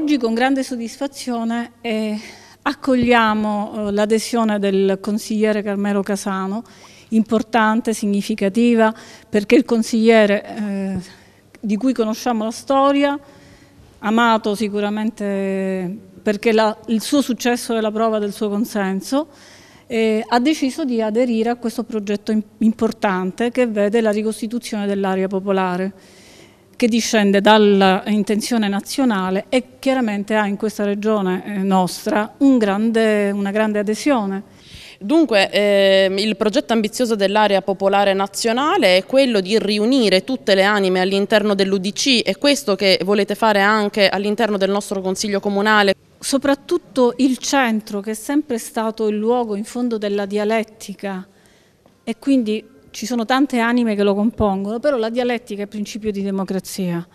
oggi con grande soddisfazione eh, accogliamo eh, l'adesione del consigliere Carmelo Casano, importante, significativa, perché il consigliere eh, di cui conosciamo la storia, amato sicuramente perché la, il suo successo è la prova del suo consenso, eh, ha deciso di aderire a questo progetto importante che vede la ricostituzione dell'area popolare che discende dall'intenzione nazionale e chiaramente ha in questa regione eh, nostra un grande, una grande adesione. Dunque ehm, il progetto ambizioso dell'area popolare nazionale è quello di riunire tutte le anime all'interno dell'UDC e questo che volete fare anche all'interno del nostro Consiglio Comunale. Soprattutto il centro che è sempre stato il luogo in fondo della dialettica e quindi ci sono tante anime che lo compongono, però la dialettica è principio di democrazia.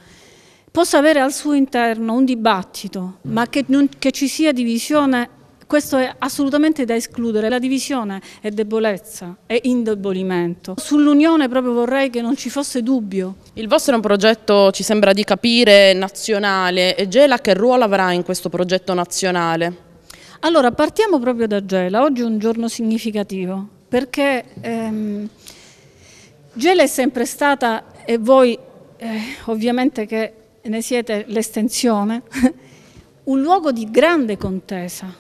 Possa avere al suo interno un dibattito, mm. ma che, non, che ci sia divisione, questo è assolutamente da escludere. La divisione è debolezza, è indebolimento. Sull'unione proprio vorrei che non ci fosse dubbio. Il vostro è un progetto, ci sembra di capire, nazionale. E Gela che ruolo avrà in questo progetto nazionale? Allora, partiamo proprio da Gela. Oggi è un giorno significativo perché... Ehm, Gela è sempre stata, e voi eh, ovviamente che ne siete l'estensione, un luogo di grande contesa.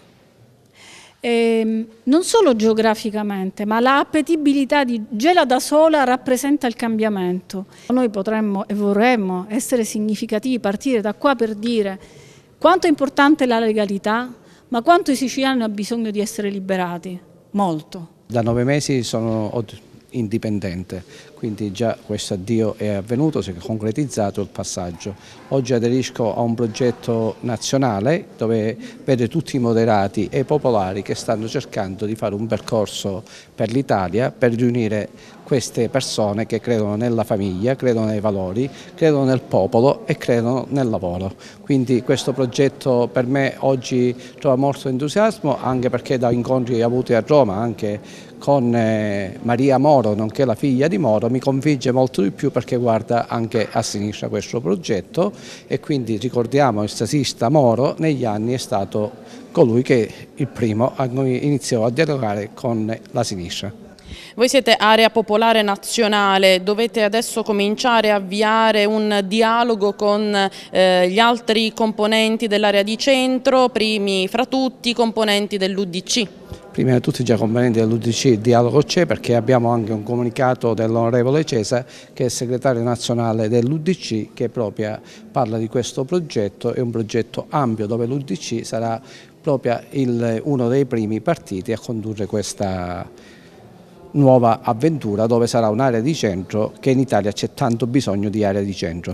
E, ehm, non solo geograficamente, ma la appetibilità di Gela da sola rappresenta il cambiamento. Noi potremmo e vorremmo essere significativi, partire da qua per dire quanto è importante la legalità, ma quanto i siciliani hanno bisogno di essere liberati. Molto. Da nove mesi sono, indipendente, quindi già questo addio è avvenuto, si è concretizzato il passaggio. Oggi aderisco a un progetto nazionale dove vedo tutti i moderati e i popolari che stanno cercando di fare un percorso per l'Italia per riunire queste persone che credono nella famiglia, credono nei valori, credono nel popolo e credono nel lavoro. Quindi questo progetto per me oggi trova molto entusiasmo anche perché da incontri avuti a Roma anche con eh, Maria Moro, nonché la figlia di Moro, mi convince molto di più perché guarda anche a sinistra questo progetto e quindi ricordiamo il stasista Moro negli anni è stato colui che il primo iniziò a dialogare con la sinistra. Voi siete area popolare nazionale, dovete adesso cominciare a avviare un dialogo con eh, gli altri componenti dell'area di centro, primi fra tutti i componenti dell'UDC. Prima di tutti già componenti dell'UDC il dialogo c'è perché abbiamo anche un comunicato dell'onorevole Cesa che è segretario nazionale dell'UDC che proprio parla di questo progetto, è un progetto ampio dove l'UDC sarà proprio il, uno dei primi partiti a condurre questa, nuova avventura dove sarà un'area di centro che in Italia c'è tanto bisogno di area di centro.